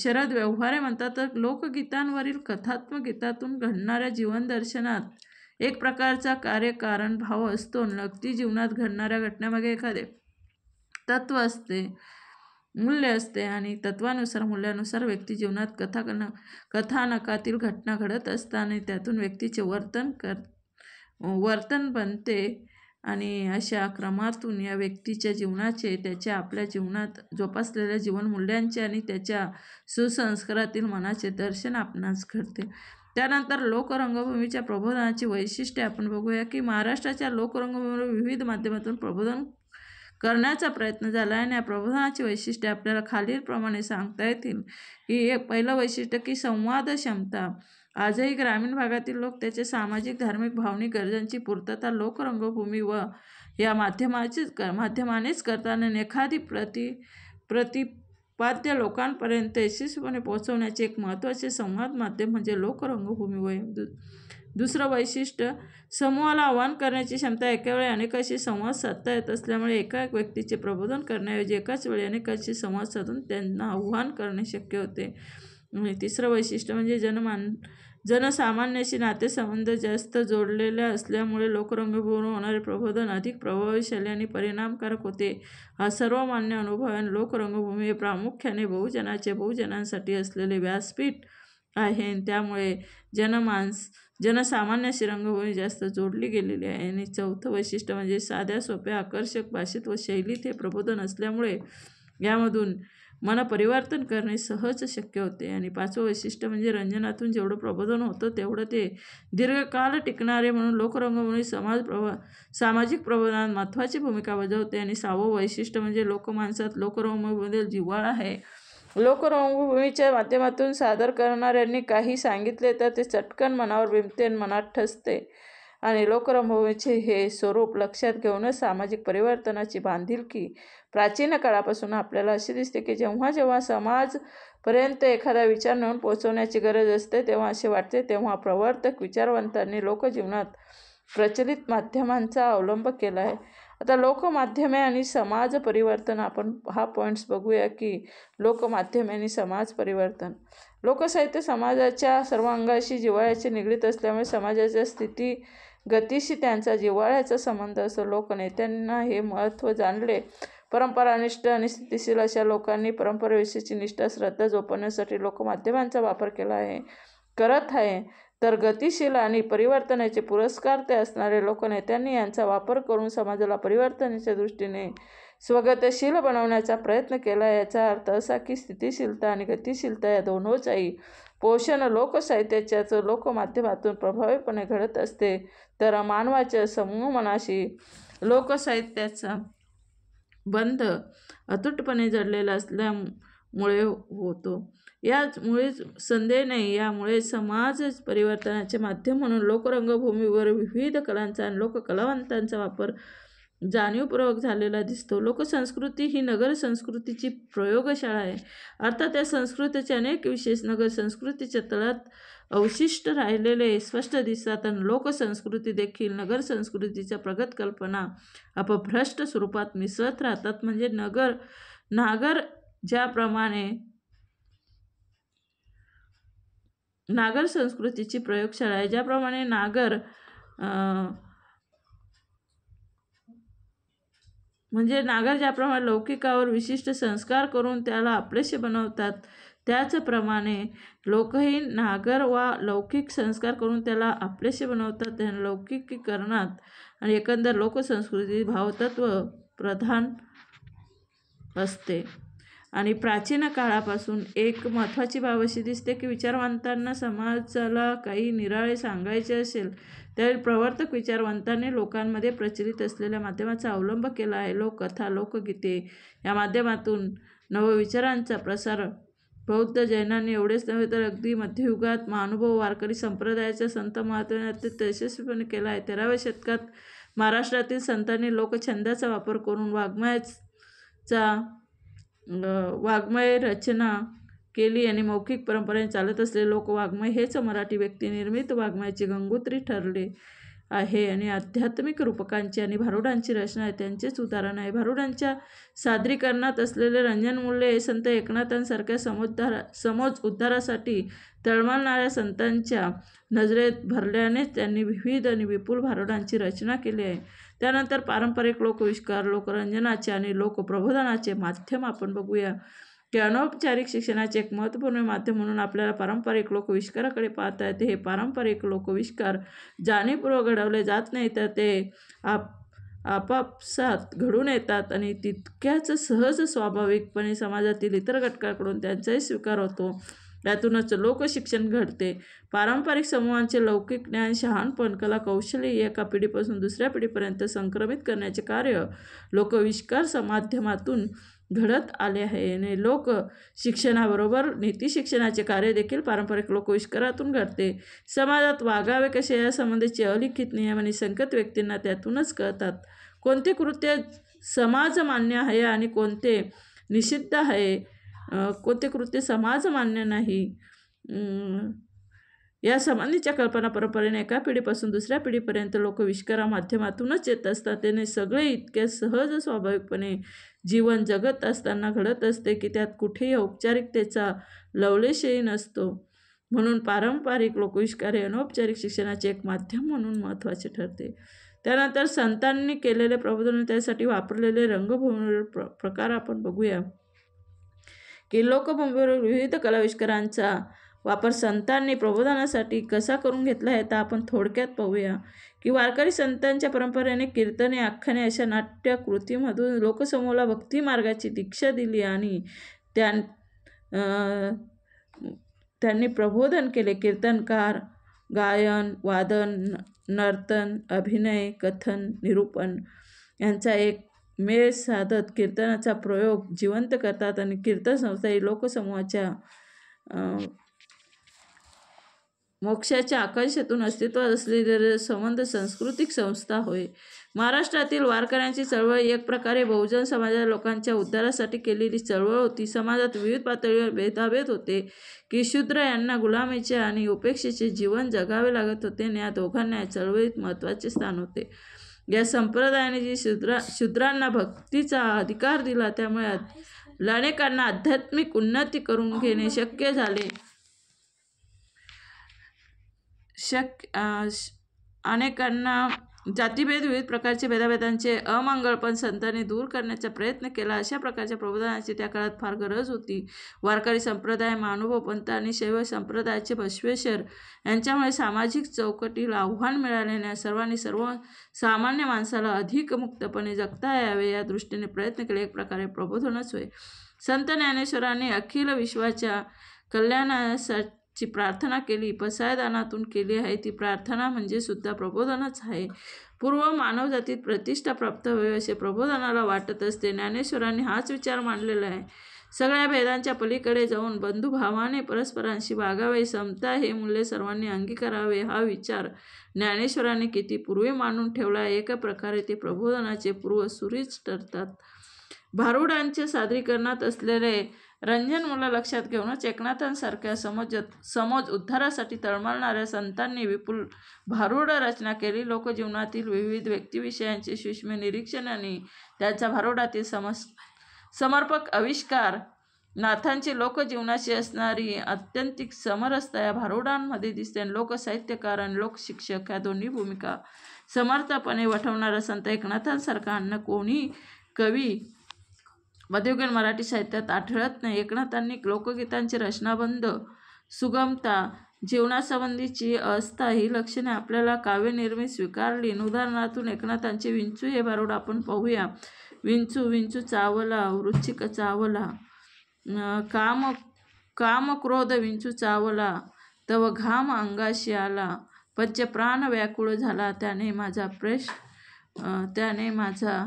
शरद व्यवहारे म्हणतात तर लोकगीतांवरील कथात्मक गीतातून घडणाऱ्या जीवनदर्शनात एक प्रकारचा कार्यकारण भाव असतो नक्की जीवनात घडणाऱ्या घटनेमागे एखादे तत्त्व असते मूल्य असते आणि तत्वानुसार मूल्यानुसार व्यक्ती जीवनात कथाकन कथानकातील घटना घडत असताना त्यातून व्यक्तीचे वर्तन कर वर्तन बनते आणि अशा क्रमातून या व्यक्तीच्या जीवनाचे त्याच्या आपल्या जीवनात जोपासलेल्या जीवनमूल्यांचे आणि त्याच्या सुसंस्कारातील मनाचे दर्शन आपणास घडते त्यानंतर लोकरंगभूमीच्या प्रबोधनाची वैशिष्ट्ये आपण बघूया की महाराष्ट्राच्या लोकरंगभूमीवर विविध माध्यमातून प्रबोधन करण्याचा प्रयत्न झाला आणि या प्रबोधनाची वैशिष्ट्ये आपल्याला खालीलप्रमाणे सांगता येतील की एक पहिलं वैशिष्ट्य की संवाद क्षमता आजही ग्रामीण भागातील लोक त्याचे सामाजिक धार्मिक भावनिक गरजांची पूर्तता लोकरंगभूमी व या माध्यमाचे क माध्यमानेच करताना एखादी प्रति प्रतिपाद्य लोकांपर्यंत यशस्वीपणे पोहोचवण्याचे एक महत्त्वाचे संवाद माध्यम म्हणजे लोकरंगभूमी व दु दुसरं वैशिष्ट्य समूहाला आव्हान करण्याची क्षमता एका वेळी अनेकाशी संवाद साधता येत असल्यामुळे एका एक व्यक्तीचे प्रबोधन करण्याऐवजी एकाच वेळी अनेकांशी संवाद साधून त्यांना आव्हान करणे शक्य होते म्हणजे तिसरं वैशिष्ट्य म्हणजे जनमान जनसामान्याशी नातेसंबंध जास्त जोडलेले असल्यामुळे लोकरंगभूमीवर होणारे प्रबोधन अधिक प्रभावशाली आणि परिणामकारक होते हा सर्वमान्य अनुभव आणि लोकरंगभूमी हे प्रामुख्याने बहुजनाचे बहुजनांसाठी असलेले व्यासपीठ आहे त्यामुळे जनमानस जनसामान्याशी रंगभूमी जास्त जोडली गेलेली आहे आणि चौथं वैशिष्ट्य म्हणजे साध्या सोप्या आकर्षक भाषेत व शैलीत हे प्रबोधन असल्यामुळे यामधून मला परिवर्तन करणे सहज शक्य होते आणि पाचवं वैशिष्ट्य म्हणजे रंजनातून जेवढं प्रबोधन होतं तेवढं ते दीर्घकाळ टिकणारे म्हणून लोकरंगभूमी समाज प्रब सामाजिक प्रबोधनात महत्त्वाची भूमिका बजावते आणि सहावं वैशिष्ट्य म्हणजे लोकमानसात लोकरंगमधील जिव्हाळ आहे लोकरंगभूमीच्या माध्यमातून सादर करणाऱ्यांनी काही सांगितले तर ते चटकन मनावर बिंबते मनात ठसते आणि लोकरंभूमीचे हे स्वरूप लक्षात घेऊनच सामाजिक परिवर्तनाची बांधिलकी प्राचीन काळापासून आपल्याला अशी दिसते की जेव्हा जेव्हा समाजपर्यंत एखादा विचार नेऊन पोचवण्याची गरज असते तेव्हा असे वाटते तेव्हा प्रवर्तक विचारवंतांनी लोकजीवनात प्रचलित माध्यमांचा अवलंब केला आहे आता लोकमाध्यमे आणि समाज परिवर्तन आपण हा पॉईंट्स बघूया की लोकमाध्यमे आणि समाज परिवर्तन लोकसाहित्य समाजाच्या सर्व अंगाशी जिव्हाळ्याशी निगडीत असल्यामुळे समाजाच्या स्थिती गतीशी त्यांचा जिव्हाळ्याचा संबंध असतो लोकनेत्यांना हे महत्त्व जाणले परंपरानिष्ठ आणि स्थितीशील अशा लोकांनी परंपरेविषयीची निष्ठा श्रद्धा जोपवण्यासाठी लोकमाध्यमांचा वापर केला आहे करत आहे तर गतिशील आणि परिवर्तनाचे पुरस्कार ते असणारे लोकनेत्यांनी यांचा वापर करून समाजाला परिवर्तनाच्या दृष्टीने स्वगतशील बनवण्याचा प्रयत्न केला याचा अर्थ असा की स्थितीशीलता आणि गतिशीलता या दोनोचाही पोषण लोकसाहित्याच्याचं लोकमाध्यमातून प्रभावीपणे घडत असते तर मानवाच्या समूह मनाशी लोकसाहित्याचा बंध अतुटपणे जडलेला असल्यामुळे होतो याचमुळेच संदेह नाही यामुळे समाज परिवर्तनाचे माध्यम म्हणून लोकरंगभूमीवर विविध कलांचा आणि लोककलावंतांचा वापर जाणीवपूर्वक झालेला दिसतो लोकसंस्कृती ही नगरसंस्कृतीची प्रयोगशाळा आहे अर्थात या संस्कृतीचे अनेक विशेष नगरसंस्कृतीच्या तळात अवशिष्ट राहिलेले स्पष्ट दिसतात आणि लोकसंस्कृती देखील नगरसंस्कृतीच्या प्रगत कल्पना अपभ्रष्ट स्वरूपात मिसळत राहतात म्हणजे नगर नागर ज्याप्रमाणे नागर संस्कृतीची प्रयोगशाळा आहे ज्याप्रमाणे नागर म्हणजे नागर ज्याप्रमाणे लौकिकावर विशिष्ट संस्कार करून त्याला आपलेसे बनवतात त्याचप्रमाणे लोकही नागर वा लौकिक संस्कार करून त्याला आपलेसे बनवतात त्या लौकिकीकरणात आणि एकंदर लोकसंस्कृती भावतत्व प्रधान असते आणि प्राचीन काळापासून एक महत्त्वाची बाब अशी दिसते की विचारवंतांना समाजाला काही निराळे सांगायचे असेल तर प्रवर्तक विचारवंतांनी लोकांमध्ये प्रचलित असलेल्या माध्यमाचा अवलंब केला आहे लोककथा लोकगीते या माध्यमातून नवविचारांचा प्रसार बौद्ध जैनांनी एवढेच नव्हे तर अगदी मध्ययुगात महानुभव वारकरी संप्रदायाच्या संत महत्वाने अत्यंत यशस्वीपणे केला आहे तेराव्या शतकात महाराष्ट्रातील संतांनी लोकछंदाचा वापर करून वाङ्मयाचा वाङ्मय रचना केली आणि मौखिक परंपरेने चालत असले लोकवाङ्मय हेच मराठी व्यक्तिनिर्मित वाङ्मयाची गंगोत्री ठरले आहे आणि आध्यात्मिक रूपकांची आणि भारुडांची रचना आहे त्यांचेच उदाहरण आहे भारुडांच्या सादरीकरणात असलेले रंजन मूल्य हे संत एकनाथांसारख्या समोद्धारा समोज उद्धारासाठी तळमळणाऱ्या संतांच्या नजरेत भरल्यानेच त्यांनी विविध आणि विपुल भारुडांची रचना केली आहे त्यानंतर पारंपरिक लोकविष्कार लोकरंजनाचे आणि लोकप्रबोधनाचे माध्यम आपण बघूया की अनौपचारिक शिक्षणाचे एक महत्त्वपूर्ण माध्यम म्हणून आपल्याला पारंपरिक लोकविष्काराकडे पाहता येते हे पारंपरिक लोकविष्कार जाणीवपूर्वक घडवले जात नाही तर ते आप आपापसात घडून येतात आणि तितक्याच सहज स्वाभाविकपणे समाजातील इतर घटकाकडून त्यांचाही स्वीकार होतो यातूनच लोकशिक्षण घडते पारंपरिक समूहांचे लौकिक ज्ञान शहाणपण कला कौशल्य एका पिढीपासून दुसऱ्या पिढीपर्यंत संक्रमित करण्याचे कार्य लोकविष्कार माध्यमातून घडत आले आहे लोक शिक्षणाबरोबर नीती शिक्षणाचे कार्य देखील पारंपरिक लोकविष्करातून घडते समाजात वागावे कसे यासंबंधीचे अलिखित नियम आणि संकट व्यक्तींना त्यातूनच कळतात कोणते कृत्य समाज मान्य आहे आणि कोणते निषिद्ध आहे कोणते कृत्य समाज मान्य नाही या संबंधीच्या कल्पना परंपरेने एका पिढीपासून दुसऱ्या पिढीपर्यंत लोक विष्करा माध्यमातूनच येत असतात त्याने सगळे इतके सहज स्वाभाविकपणे जीवन जगत असताना घडत असते की त्यात कुठेही औपचारिकतेचा लवलेशही नसतो म्हणून पारंपरिक लोकविष्कार हे अनौपचारिक शिक्षणाचे एक माध्यम म्हणून महत्त्वाचे ठरते त्यानंतर संतांनी केलेले प्रबोधन त्यासाठी वापरलेले रंगभूमीवर प्र प्रकार आपण बघूया की लोकभूमीवर विविध कलाविष्कारांचा वापर संतांनी प्रबोधनासाठी कसा करून घेतला आहे तर आपण थोडक्यात पाहूया की वारकरी संतांच्या परंपरेने कीर्तने आख्याने अशा नाट्यकृतीमधून लोकसमूहाला भक्ती मार्गाची दीक्षा दिली आणि त्यां त्यांनी प्रबोधन केले कीर्तनकार गायन वादन नर्तन अभिनय कथन निरूपण यांचा एक मेळ साधत कीर्तनाचा प्रयोग जिवंत करतात आणि कीर्तन संस्था ही लोकसमूहाच्या मोक्षाच्या आकांक्षेतून अस्तित्वात असलेले संबंध सांस्कृतिक संस्था होय महाराष्ट्रातील वारकऱ्यांची चळवळ एक प्रकारे बहुजन समाजाच्या लोकांच्या उद्धारासाठी केलेली चळवळ होती समाजात विविध पातळीवर भेदाभेद होते की शूद्र यांना गुलामीचे आणि उपेक्षेचे जीवन जगावे लागत होते आणि या दोघांना या चळवळीत महत्त्वाचे स्थान होते या संप्रदायाने जी शूद्रा शूद्रांना भक्तीचा अधिकार दिला त्यामुळे अनेकांना आध्यात्मिक उन्नती करून घेणे शक्य झाले शक अनेकांना जातीभेद विविध प्रकारचे भेदाभेदांचे अमंगळपण पण संतांनी दूर करण्याचा प्रयत्न केला अशा प्रकारच्या प्रबोधनाची त्या काळात फार गरज होती वारकरी संप्रदाय मानुभव पंत आणि शैव संप्रदायाचे बश्वेश्वर यांच्यामुळे सामाजिक चौकटीला आव्हान मिळाल्याने सर्वांनी सर्व सामान्य माणसाला अधिक मुक्तपणे जगता यावे या दृष्टीने प्रयत्न केले एक प्रकारे प्रबोधनच होय संत ज्ञानेश्वरांनी अखिल विश्वाच्या कल्याणासाठी जी प्रार्थना केली पसायदानातून केली आहे ती प्रार्थना म्हणजे सुद्धा प्रबोधनच आहे पूर्व मानवजातीत प्रतिष्ठा प्राप्त होई असे प्रबोधनाला वाटत असते ज्ञानेश्वरांनी हाच विचार मांडलेला आहे सगळ्या भेदांच्या पलीकडे जाऊन बंधुभावाने परस्परांशी वागावे समता हे मूल्य सर्वांनी अंगीकारावे हा विचार ज्ञानेश्वरांनी किती पूर्वी मानून ठेवला एक प्रकारे ते प्रबोधनाचे पूर्व सुरीच ठरतात भारुडांच्या सादरीकरणात असलेले रंजन मुलं लक्षात घेऊनच एकनाथांसारख्या समज समज उद्धारासाठी तळमळणाऱ्या संतांनी विपुल भारुड रचना केली लोकजीवनातील विविध व्यक्तिविषयांचे सूक्ष्म निरीक्षणाने त्यांचा भारुडातील समस समर्पक आविष्कार नाथांची लोकजीवनाशी असणारी अत्यंतिक समरसता या भारुडांमध्ये दिसते लोकसाहित्यकार आणि लोकशिक्षक ह्या दोन्ही भूमिका समर्थपणे वठवणारा संत एकनाथांसारखा अन्न कोणी कवी मध्ययुगीन मराठी साहित्यात आढळत नाही एकनाथांनी लोकगीतांची रचनाबंध सुगमता जीवनासंबंधीची अस्था ही लक्षणे आपल्याला काव्यनिर्मित स्वीकारली उदाहरणातून एकनाथांचे विंचू हे बारोड आपण पाहूया विंचू विंचू चावला वृच्छिक चावला काम काम क्रोध विंचू चावला तव घाम अंगाशी आला प्राण व्याकुळ झाला त्याने माझा प्रेश त्याने माझा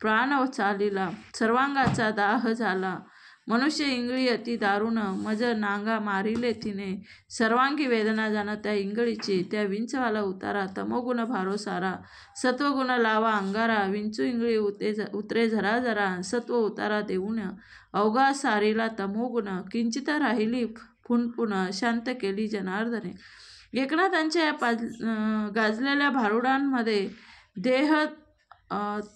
प्राण चालिला सर्वांगाचा दाह झाला मनुष्य इंगळी अति दारुण मज नांगा मारिले तिने सर्वांगी वेदना जाणं त्या इंगळीची त्या विंचवाला उतारा तमोगुण भारो सारा सत्वगुण लावा अंगारा विंचू इंगळी उते उतरे झरा झरा सत्व उतारा देऊन अवघा सारीला तमोगुण किंचित राहिली फुनफुन शांत केली जनार्दने एकनाथांच्या पाज गाजलेल्या भारुडांमध्ये देह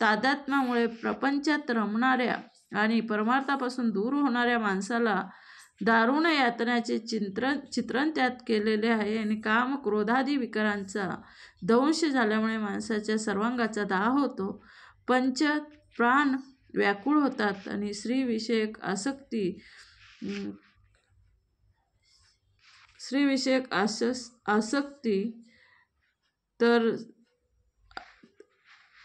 तादात्म्यामुळे प्रपंचात रमणाऱ्या आणि परमार्थापासून दूर होणाऱ्या माणसाला दारुण यातनाचे चित्र चित्रण त्यात केलेले आहे आणि काम क्रोधादी विकारांचा दंश झाल्यामुळे माणसाच्या सर्वांगाचा दाह होतो पंच प्राण व्याकुळ होतात आणि स्त्रीविषयक आसक्ती स्त्रीविषयक आस आसक्ती तर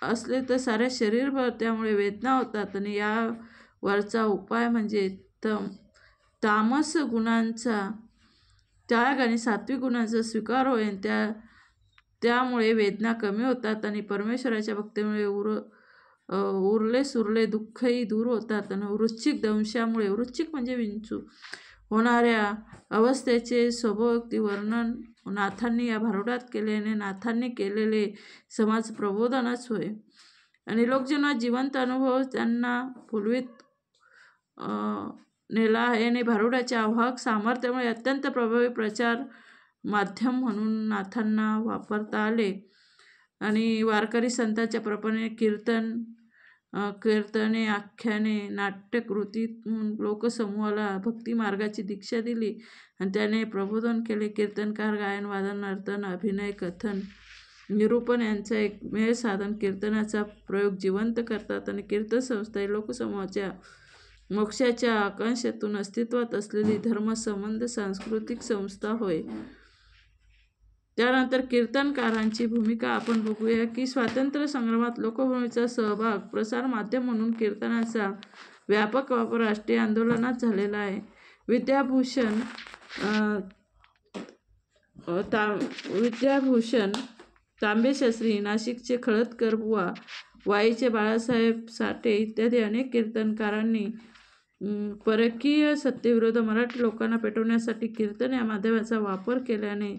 असले तर सारे भर त्यामुळे वेदना होतात आणि यावरचा उपाय म्हणजे तम तामस गुणांचा त्याग आणि सात्विक गुणांचा स्वीकार होईल त्या त्यामुळे वेदना कमी होतात आणि परमेश्वराच्या भक्तीमुळे उर उरले सुरले दुःखही दूर होतात आणि वृश्चिक दंशामुळे वृश्चिक म्हणजे विंचू होणाऱ्या अवस्थेचे स्वभोक्ती वर्णन नाथांनी या भारुडात केल्याने नाथांनी केलेले समाज प्रबोधनच होय आणि जेव्हा जिवंत अनुभव त्यांना फुलवीत नेला आहे आणि भारुडाच्या आव्हाक सामर्थ्यामुळे अत्यंत प्रभावी प्रचार माध्यम म्हणून नाथांना वापरता आले आणि वारकरी संतांच्या प्रपणे कीर्तन कीर्तने आख्याने नाट्यकृतीतून लोकसमूहाला मार्गाची दीक्षा दिली आणि त्याने प्रबोधन केले कीर्तनकार गायन वादन नर्तन अभिनय कथन निरूपण यांचा एक मेळ साधन कीर्तनाचा प्रयोग जिवंत करतात आणि कीर्तन संस्था ही लोकसमूहाच्या मोक्षाच्या आकांक्षेतून अस्तित्वात असलेली धर्मसंबंध सांस्कृतिक संस्था होय त्यानंतर कीर्तनकारांची भूमिका आपण बघूया की स्वातंत्र्य संग्रामात लोकभूमीचा सहभाग प्रसार माध्यम म्हणून कीर्तनाचा व्यापक वापर राष्ट्रीय आंदोलनात झालेला आहे विद्याभूषण ता विद्याभूषण तांबेशास्त्री नाशिकचे खळदकर बुवा वाईचे बाळासाहेब साठे इत्यादी अनेक कीर्तनकारांनी परकीय सत्तेविरोध मराठी लोकांना पेटवण्यासाठी कीर्तन या माध्यमाचा वापर केल्याने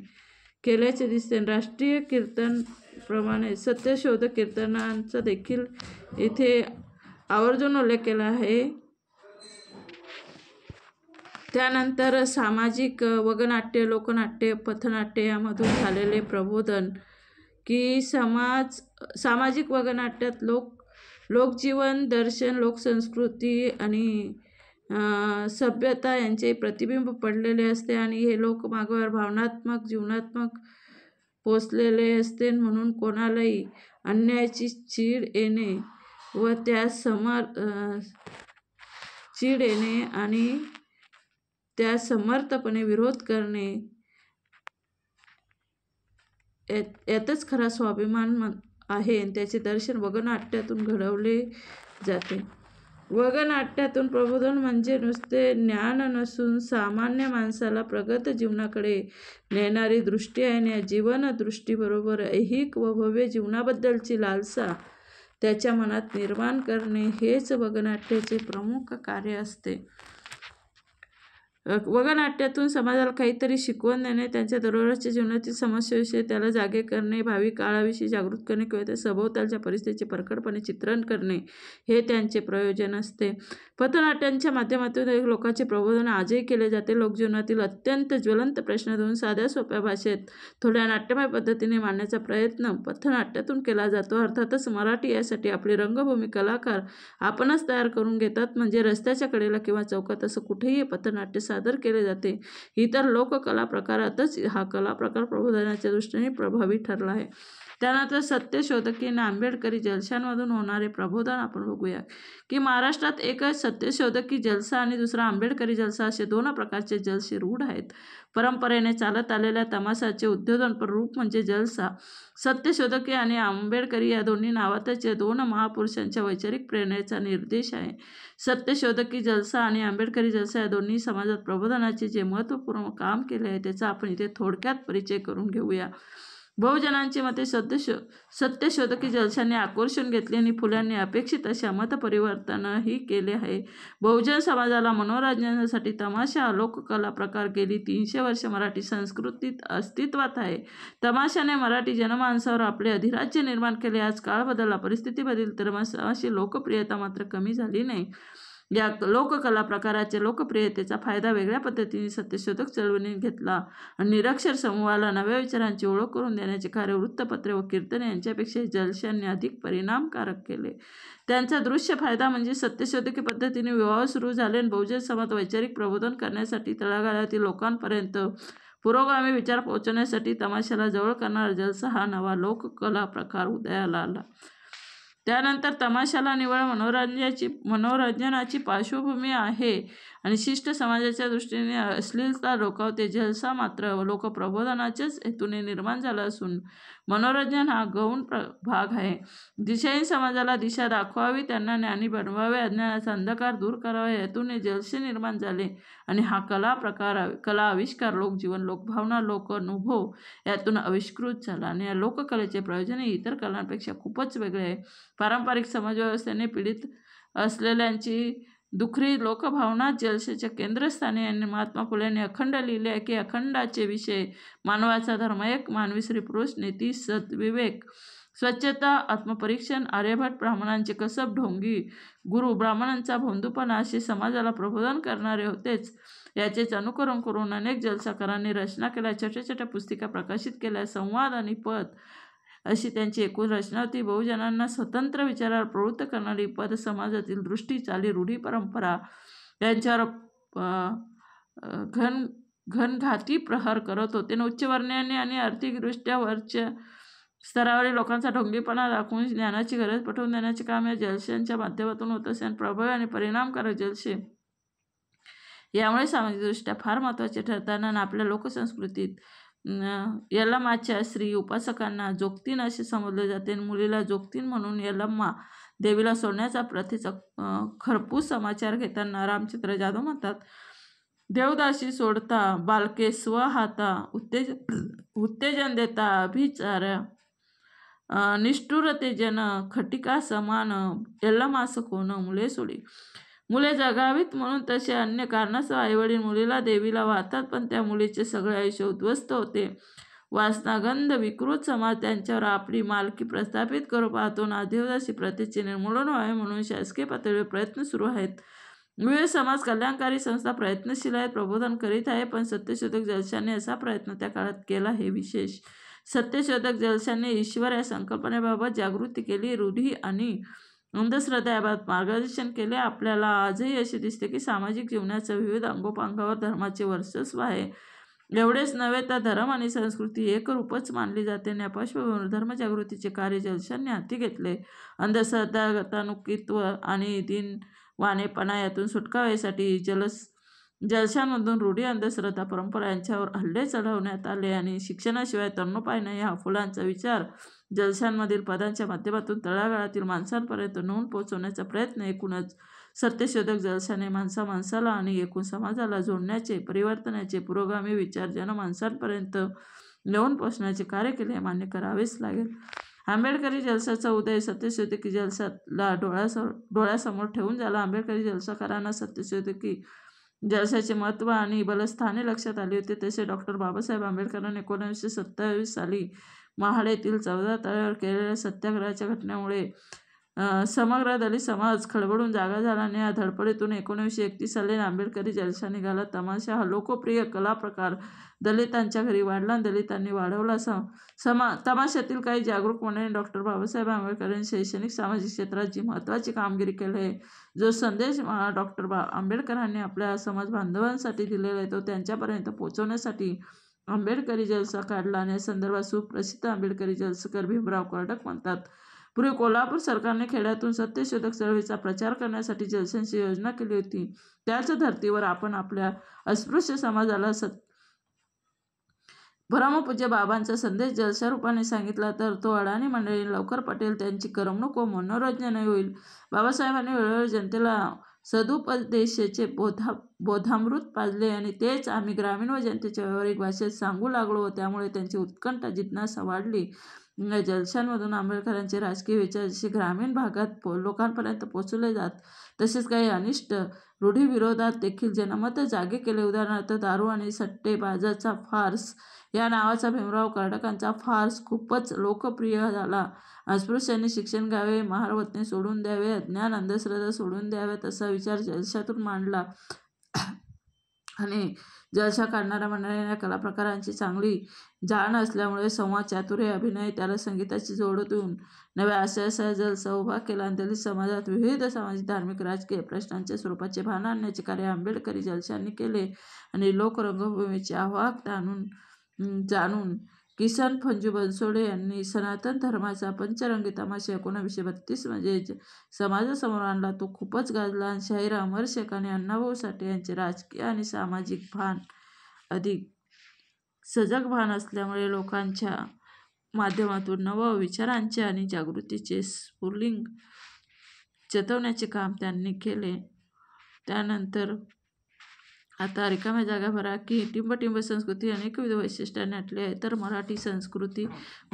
केल्याचे दिसते राष्ट्रीय कीर्तन प्रमाणे सत्यशोध कीर्तनांचा देखील इथे आवर्जून उल्लेख केला आहे त्यानंतर सामाजिक वगनाट्य लोकनाट्य पथनाट्य यामधून झालेले प्रबोधन की समाज सामाजिक वगनाट्यात लोक लोकजीवन दर्शन लोकसंस्कृती आणि सभ्यता यांचे प्रतिबिंब पडलेले असते आणि हे लोक मागवर भावनात्मक जीवनात्मक पोचलेले असते म्हणून कोणालाही अन्यायाची चीड येणे व त्या समर चीड येणे आणि त्या समर्थपणे विरोध करणे यातच खरा स्वाभिमान आहे त्याचे दर्शन वगनाट्यातून घडवले जाते वगनाट्यातून प्रबोधन म्हणजे नुसते ज्ञान नसून सामान्य माणसाला प्रगत जीवनाकडे नेणारी दृष्टी आहे जीवनदृष्टीबरोबर ऐहिक व भव्य जीवनाबद्दलची लालसा त्याच्या मनात निर्माण करणे हेच वगनाट्याचे प्रमुख कार्य असते वगनाट्यातून समाजाला काहीतरी शिकवण देणे त्यांच्या दररोजच्या जीवनातील समस्येविषयी त्याला जागे करणे भावी काळाविषयी जागृत करणे किंवा त्या सभोवतालच्या परिस्थितीचे प्रखडपणे चित्रण करणे हे त्यांचे प्रयोजन असते पथनाट्यांच्या माध्यमातून लोकांचे प्रबोधन आजही केले जाते लोकजीवनातील अत्यंत ज्वलंत प्रश्न देऊन साध्या सोप्या भाषेत थोड्या नाट्यमय पद्धतीने मांडण्याचा प्रयत्न पथनाट्यातून केला जातो अर्थातच मराठी यासाठी आपली रंगभूमी कलाकार आपणच तयार करून घेतात म्हणजे रस्त्याच्या कडेला किंवा चौकात असं कुठेही पथनाट्य सादर केले जाते इतर लोककला प्रकारातच हा कला प्रकार प्रबोधनाच्या दृष्टीने प्रभावी ठरला आहे त्यानंतर आणि आंबेडकरी जलशांमधून होणारे प्रबोधन आपण बघूया की महाराष्ट्रात एक सत्यशोधकी जलसा आणि दुसरा आंबेडकरी जलसा असे दोन प्रकारचे जलसे रूढ आहेत परंपरेने चालत आलेल्या तमाशाचे उद्योजनपर रूप म्हणजे जलसा सत्यशोधके आणि आंबेडकरी या दोन्ही नावातच दोन महापुरुषांच्या वैचारिक प्रेरणेचा निर्देश आहे सत्यशोधकी जलसा आणि आंबेडकरी जलसा या दोन्ही समाजात प्रबोधनाचे जे महत्त्वपूर्ण काम केले आहे त्याचा आपण इथे थोडक्यात परिचय करून घेऊया बहुजनांचे मते सत्य सत्य सत्यशोधकी जलशाने आकर्षण घेतले आणि फुलांनी अपेक्षित अशा मतपरिवर्तनही केले आहे बहुजन समाजाला मनोरंजनासाठी तमाशा लोककला प्रकार गेली तीनशे वर्ष मराठी संस्कृतीत अस्तित्वात आहे तमाशाने मराठी जनमानसावर आपले अधिराज्य निर्माण केले आज काळ बदलला परिस्थिती बदल तर मग लोकप्रियता मात्र कमी झाली नाही या लोककला प्रकाराच्या लोकप्रियतेचा फायदा वेगळ्या पद्धतीने सत्यशोधक चळवळीने घेतला आणि निरक्षर समूहाला नव्या विचारांची ओळख करून देण्याचे कार्य वृत्तपत्रे व कीर्तन यांच्यापेक्षा जलशांनी अधिक परिणामकारक केले त्यांचा दृश्य फायदा म्हणजे सत्यशोधकी पद्धतीने विवाह सुरू झाले आणि बहुजन समाज वैचारिक प्रबोधन करण्यासाठी तळागाळातील लोकांपर्यंत पुरोगामी विचार पोहोचवण्यासाठी तमाशाला जवळ करणारा जलसा हा नवा लोककला प्रकार उदयाला आला त्यानंतर तमाशाला निवळ मनोरंजाची मनोरंजनाची पार्श्वभूमी आहे आणि शिष्ट समाजाच्या दृष्टीने अश्लीलता रोखवते जलसा मात्र लोकप्रबोधनाच्याच हेतूने निर्माण झाला असून मनोरंजन हा गौण प्र भाग आहे दिशाही समाजाला दिशा दाखवावी त्यांना ज्ञानी बनवावे अज्ञानाचा अंधकार दूर करावा हेतूने जलसे निर्माण झाले आणि हा कला प्रकार कला आविष्कार लोकजीवन लोकभावना लोक अनुभव यातून आविष्कृत झाला आणि या लोककलेचे प्रयोजन इतर कलांपेक्षा खूपच वेगळे आहे पारंपरिक समाजव्यवस्थेने पीडित असलेल्यांची दुखरी लोकभावना जलसेच्या केंद्रस्थानी आणि महात्मा फुले अखंड लिहिले की अखंडाचे विषय मानवाचा धर्म एक मानवी श्री पुरुष नीती सद्विवेक स्वच्छता आत्मपरीक्षण आर्यभट ब्राह्मणांचे कसब ढोंगी गुरु ब्राह्मणांचा भोंदूपणा असे समाजाला प्रबोधन करणारे होतेच याचेच अनुकरण करून अनेक जलसाकारांनी रचना केल्या छोट्या छोट्या पुस्तिका प्रकाशित केल्या संवाद आणि पद अशी त्यांची एकूण रचना होती बहुजनांना स्वतंत्र विचारावर प्रवृत्त करणारी पद समाजातील दृष्टी चाली रूढी परंपरा यांच्यावर घन घनघाती प्रहार करत होते आणि उच्चवर्णीयांनी आणि आर्थिकदृष्ट्या वरच्या स्तरावरील लोकांचा ढोंगीपणा दाखवून ज्ञानाची गरज पटवून देण्याचे काम या जलशयांच्या माध्यमातून होत असे आणि प्रभावी आणि परिणामकारक जलशय यामुळे सामाजिकदृष्ट्या फार महत्त्वाचे ठरताना आपल्या लोकसंस्कृतीत यलमाच्या श्री उपासकांना जोगतीन असे समजले जाते मुलीला जोगतीन म्हणून यलम्मा देवीला सोडण्याचा प्रथेचा खरपूस समाचार घेताना रामचंद्र जाधव म्हणतात देवदासी सोडता बालके स्वहाता उत्तेज उत्तेजन देता अभिचार निष्ठुरतेजन खटिका समान यल्लमास कोण मुले सोडी मुले जगावीत म्हणून तसे अन्य कारणासह आईवडील मुलीला देवीला वाहतात पण त्या मुलीचे सगळे आयुष्य उद्ध्वस्त होते वासनागंध विकृत समाज त्यांच्यावर आपली मालकी प्रस्थापित करू पाहतो नादेवदासी प्रथेचे निर्मूलन व्हावे म्हणून शासकीय पातळीवर प्रयत्न सुरू आहेत विविध समाज कल्याणकारी संस्था प्रयत्नशील आहेत प्रबोधन करीत आहे पण सत्यशोधक जलशाने असा प्रयत्न त्या काळात केला हे विशेष सत्यशोधक जलशाने ईश्वर या संकल्पनेबाबत जागृती केली रूढी आणि अंधश्रद्धा याबाबत मार्गदर्शन केले आपल्याला आजही असे दिसते की सामाजिक जीवनाच्या विविध अंगोपांगावर धर्माचे वर्चस्व आहे एवढेच नव्हे तर धर्म आणि संस्कृती एकरूपच मानली जाते आणि पार्श्वभूमीवर धर्मजागृतीचे कार्य जलशांनी हाती घेतले अंधश्रद्धा गतानुकित्व आणि दिन दिनवानेपणा यातून सुटका जलस जलशांमधून रूढी अंधश्रद्धा परंपरा यांच्यावर हल्ले चढवण्यात आले आणि शिक्षणाशिवाय नाही या फुलांचा विचार जलशांमधील पदांच्या माध्यमातून तळागाळातील माणसांपर्यंत नोंद पोहोचवण्याचा प्रयत्न एकूणच सत्यशोधक जलशाने माणसा माणसाला आणि एकूण समाजाला जोडण्याचे परिवर्तनाचे पुरोगामी विचार जन माणसांपर्यंत नेऊन पोचण्याचे कार्य केले मान्य करावेच लागेल आंबेडकरी जलसाचा उदय सत्यशोधकी जलसाला डोळ्यासमोर डोळ्यासमोर ठेवून झाला आंबेडकरी जलसाकारांना सत्यशोधकी जलसाचे महत्त्व आणि बलस्थाने लक्षात आले होते तसे डॉक्टर बाबासाहेब आंबेडकरांनी एकोणीसशे सत्तावीस साली महाडेतील चौदा तळ्यावर केलेल्या सत्याग्रहाच्या घटनेमुळे समग्र दलित समाज खळबळून जागा झाला आणि या धडपडीतून एकोणीसशे एकतीस साली आंबेडकरी जलसा निघाला तमाशा हा लोकप्रिय कला प्रकार दलितांच्या घरी वाढला दलितांनी वाढवला सम समा तमाशातील काही जागरूक मंडळींनी डॉक्टर बाबासाहेब आंबेडकरांनी शैक्षणिक सामाजिक क्षेत्रात जी महत्त्वाची कामगिरी केली आहे जो संदेश डॉक्टर बा आंबेडकरांनी आपल्या समाज बांधवांसाठी दिलेला आहे तो त्यांच्यापर्यंत पोहोचवण्यासाठी आंबेडकरी जलसा काढला आणि संदर्भात सुप्रसिद्ध आंबेडकरी जलसकर भीमराव कर्डक म्हणतात पूर्वी कोल्हापूर सरकारने खेड्यातून सत्यशोधक चळवळीचा प्रचार करण्यासाठी जलसांची योजना केली होती त्याच धर्तीवर आपण आपल्या अस्पृश्य समाजाला सत परमपूज्य बाबांचा संदेश जलसा रूपाने सांगितला तर तो अडाणी मंडळी लवकर पटेल त्यांची करमणूक व मनोरंजनही होईल बाबासाहेबांनी वेळोवेळी जनतेला सदुपदेशाचे बोधा बोधामृत पाजले आणि तेच आम्ही ग्रामीण व जनतेच्या व्यावहारिक भाषेत सांगू लागलो त्यामुळे त्यांची उत्कंठा जिज्ञासा वाढली जलशांमधून आंबेडकरांचे राजकीय विचार जसे ग्रामीण भागात लोकांपर्यंत पोचवले जात तसेच काही अनिष्ट रूढीविरोधात देखील जनमत जागे केले उदाहरणार्थ दारू आणि सट्टे बाजाचा फार्स या नावाचा भीमराव कर्डकांचा फार्स खूपच लोकप्रिय झाला अस्पृश्यांनी शिक्षण घ्यावे महारवतने सोडून द्यावे अज्ञान अंधश्रद्धा सोडून द्याव्यात असा विचार जलशातून मांडला आणि जलशा काढणाऱ्या मंडळींना कलाप्रकारांची चांगली जाण असल्यामुळे संवाद चातुर्य अभिनय त्याला संगीताची जोड देऊन नव्या असा जलसा उभा केला आणि दलित समाजात विविध सामाजिक धार्मिक राजकीय प्रश्नांच्या स्वरूपाचे भान आणण्याचे कार्य आंबेडकरी जलशांनी केले आणि लोकरंगभूमीचे आवाहक जाणून जाणून किसन फंजू बनसोडे यांनी सनातन धर्माचा पंचरंगी तमाशा एकोणावीसशे बत्तीसमध्ये समाजासमोर आणला तो खूपच गाजला आणि शाहीर अमर शेख आणि अण्णाभाऊ साठे यांचे राजकीय आणि सामाजिक भान अधिक सजग भान असल्यामुळे लोकांच्या माध्यमातून नव विचारांचे आणि जागृतीचे स्फुलिंग चतवण्याचे काम त्यांनी केले त्यानंतर आता रिकाम्या जागा भरा की टिंबटिंब संस्कृती विविध वैशिष्ट्याने आटली आहे तर मराठी संस्कृती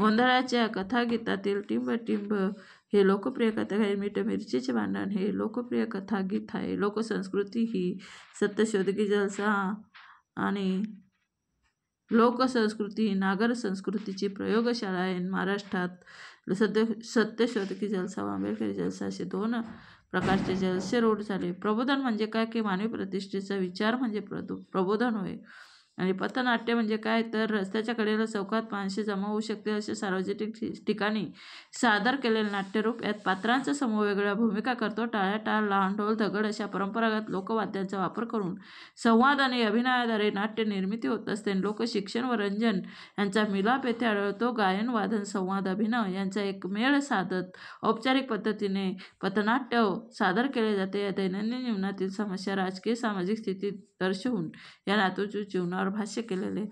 गोंधळाच्या कथागीतातील टिंबटिंब हे लोकप्रिय कथा आहे मीठ मिरचीचे भांडण हे लोकप्रिय कथागीत आहे लोकसंस्कृती ही सत्यशोधकी जलसा आणि लोकसंस्कृती ही नागर संस्कृतीची प्रयोगशाळा आहे महाराष्ट्रात सत्य सत्यशोधकी जलसा आंबेडकरी जलसा असे दोन प्रकारचे जलसे रूढ झाले प्रबोधन म्हणजे काय की मानवी प्रतिष्ठेचा विचार म्हणजे प्रदो प्रबोधन होय आणि पथनाट्य म्हणजे काय तर रस्त्याच्या कडेला चौकात माणसे जमा होऊ शकते असे सार्वजनिक ठिकाणी सादर केलेले नाट्यरूप यात पात्रांचा समूह वेगळ्या भूमिका करतो टाळ्या टाळ लहान ढोल दगड अशा परंपरागत लोकवाद्यांचा वापर करून संवाद आणि अभिनयाद्वारे नाट्य निर्मिती होत असते लोकशिक्षण व रंजन यांचा मिलाप येथे आढळतो गायन वादन संवाद अभिनय यांचा एक मेळ साधत औपचारिक पद्धतीने पथनाट्य सादर केले जाते या दैनंदिन जीवनातील समस्या राजकीय सामाजिक स्थिती दर्शवून या नातूची जीवनावर विषयावर भाष्य केलेले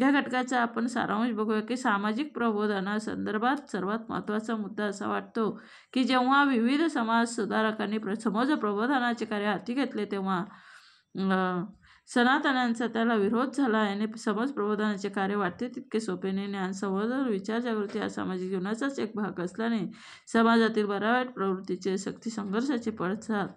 या घटकाचा आपण सारांश बघूया की सामाजिक प्रबोधनासंदर्भात सर्वात महत्त्वाचा मुद्दा असा वाटतो की जेव्हा विविध समाज सुधारकांनी प्र प्रबोधनाचे कार्य हाती घेतले तेव्हा सनातनांचा त्याला विरोध झाला याने समाज प्रबोधनाचे कार्य वाटते तितके सोपेने ज्ञान संवर्धन विचार जागृती हा सामाजिक जीवनाचाच एक भाग असल्याने समाजातील बऱ्या प्रवृत्तीचे शक्ती संघर्षाचे पडसाद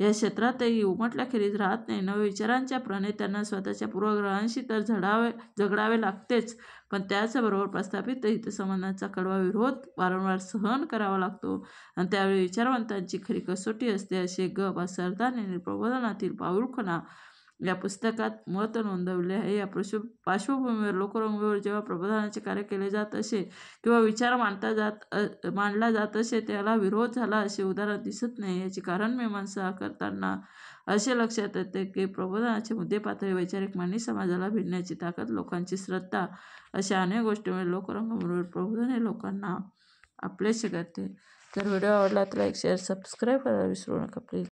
या क्षेत्रातही उमटल्याखेरीज राहत नाही नव विचारांच्या प्रणेत्यांना स्वतःच्या पूर्वग्रहांशी तर झडावे झगडावे लागतेच पण त्याचबरोबर प्रस्थापित हितसंबंधांचा कडवा विरोध वारंवार सहन करावा लागतो आणि त्यावेळी विचारवंतांची खरी कसोटी असते असे ग बा सरदारने प्रबोधनातील पाऊलखना या पुस्तकात मत नोंदवले आहे या पृश पार्श्वभूमीवर लोकरंगीवर जेव्हा प्रबोधनाचे कार्य केले जात असे किंवा विचार मांडता जात मांडला जात असे त्याला विरोध झाला असे उदाहरण दिसत नाही याचे कारण मी मीमांसा करताना असे लक्षात येते की प्रबोधनाचे मुद्दे पातळी वैचारिक मानवी समाजाला भिडण्याची ताकद लोकांची श्रद्धा अशा अनेक गोष्टीमुळे लोकरंगीवर प्रबोधन हे लोकांना आपले करते जर व्हिडिओ आवडला तर लाईक शेअर सबस्क्राईब करायला विसरू नका प्लीज